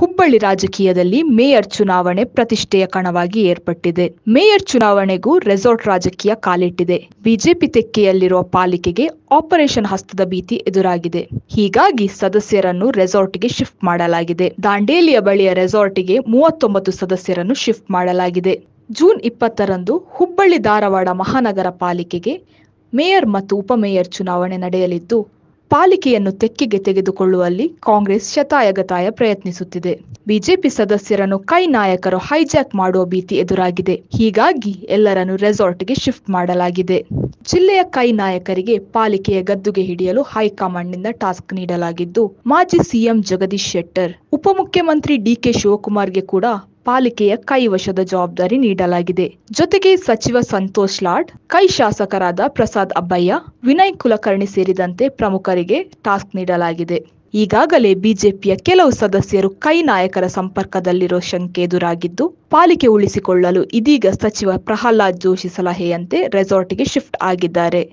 ಹುಬ್ಬಳ್ಳಿ ರಾಜಕೀಯದಲ್ಲಿ ಮೇಯರ್ ಚುನಾವಣೆ ಪ್ರತಿಷ್ಠೆಯ ಕಣವಾಗಿ ಏರ್ಪಟ್ಟಿದೆ ಮೇಯರ್ ಚುನಾವಣೆಗೂ ರೆಸಾರ್ಟ್ ರಾಜಕೀಯ ಕಾಲಿಟ್ಟಿದೆ ಬಿಜೆಪಿ ತೆಕ್ಕೆಯಲ್ಲಿರುವ ಪಾಲಿಕೆಗೆ ಆಪರೇಷನ್ ಹಸ್ತದ ಭೀತಿ ಎದುರಾಗಿದೆ ಹೀಗಾಗಿ ಸದಸ್ಯರನ್ನು ರೆಸಾರ್ಟ್ಗೆ ಶಿಫ್ಟ್ ಮಾಡಲಾಗಿದೆ ದಾಂಡೇಲಿಯ ಬಳಿಯ ರೆಸಾರ್ಟ್ಗೆ ಮೂವತ್ತೊಂಬತ್ತು ಸದಸ್ಯರನ್ನು ಶಿಫ್ಟ್ ಮಾಡಲಾಗಿದೆ ಜೂನ್ ಇಪ್ಪತ್ತರಂದು ಹುಬ್ಬಳ್ಳಿ ಧಾರವಾಡ ಮಹಾನಗರ ಪಾಲಿಕೆಗೆ ಮೇಯರ್ ಮತ್ತು ಉಪಮೇಯರ್ ಚುನಾವಣೆ ನಡೆಯಲಿದ್ದು ಪಾಲಿಕೆಯನ್ನು ತೆಕ್ಕೆಗೆ ತೆಗೆದುಕೊಳ್ಳುವಲ್ಲಿ ಕಾಂಗ್ರೆಸ್ ಶತಾಯಗತಾಯ ಪ್ರಯತ್ನಿಸುತ್ತಿದೆ ಬಿಜೆಪಿ ಸದಸ್ಯರನ್ನು ಕೈ ನಾಯಕರು ಹೈಜಾಕ್ ಮಾಡುವ ಭೀತಿ ಎದುರಾಗಿದೆ ಹೀಗಾಗಿ ಎಲ್ಲರನ್ನು ರೆಸಾರ್ಟ್ಗೆ ಶಿಫ್ಟ್ ಮಾಡಲಾಗಿದೆ ಜಿಲ್ಲೆಯ ಕೈ ನಾಯಕರಿಗೆ ಪಾಲಿಕೆಯ ಗದ್ದುಗೆ ಹಿಡಿಯಲು ಹೈಕಮಾಂಡ್ನಿಂದ ಟಾಸ್ಕ್ ನೀಡಲಾಗಿದ್ದು ಮಾಜಿ ಸಿಎಂ ಜಗದೀಶ್ ಶೆಟ್ಟರ್ ಉಪಮುಖ್ಯಮಂತ್ರಿ ಡಿಕೆ ಶಿವಕುಮಾರ್ಗೆ ಕೂಡ ಪಾಲಿಕೆಯ ಕೈವಶದ ಜವಾಬ್ದಾರಿ ನೀಡಲಾಗಿದೆ ಜೊತೆಗೆ ಸಚಿವ ಸಂತೋಷ್ ಲಾಡ್ ಕೈ ಶಾಸಕರಾದ ಪ್ರಸಾದ್ ಅಬ್ಬಯ್ಯ ವಿನಯ್ ಕುಲಕರ್ಣಿ ಸೇರಿದಂತೆ ಪ್ರಮುಖರಿಗೆ ಟಾಸ್ಕ್ ನೀಡಲಾಗಿದೆ ಈಗಾಗಲೇ ಬಿಜೆಪಿಯ ಕೆಲವು ಸದಸ್ಯರು ಕೈ ನಾಯಕರ ಸಂಪರ್ಕದಲ್ಲಿರೋ ಶಂಕೆ ಎದುರಾಗಿದ್ದು ಪಾಲಿಕೆ ಉಳಿಸಿಕೊಳ್ಳಲು ಇದೀಗ ಸಚಿವ ಪ್ರಹ್ಲಾದ್ ಜೋಶಿ ಸಲಹೆಯಂತೆ ರೆಸಾರ್ಟ್ಗೆ ಶಿಫ್ಟ್ ಆಗಿದ್ದಾರೆ